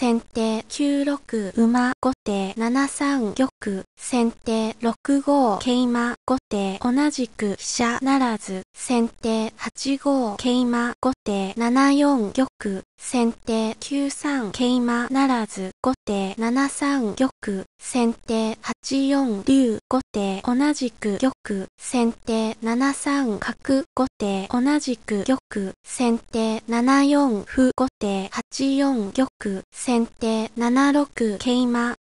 先手9六馬、後手7三玉、先手6五桂馬、後手同じく飛車ならず、先手8五桂馬後手7四玉先手9三桂馬ならず後手7三玉先手8四竜後手同じく玉先手7三角後手同じく玉先手7四歩後手8四玉先手7六桂馬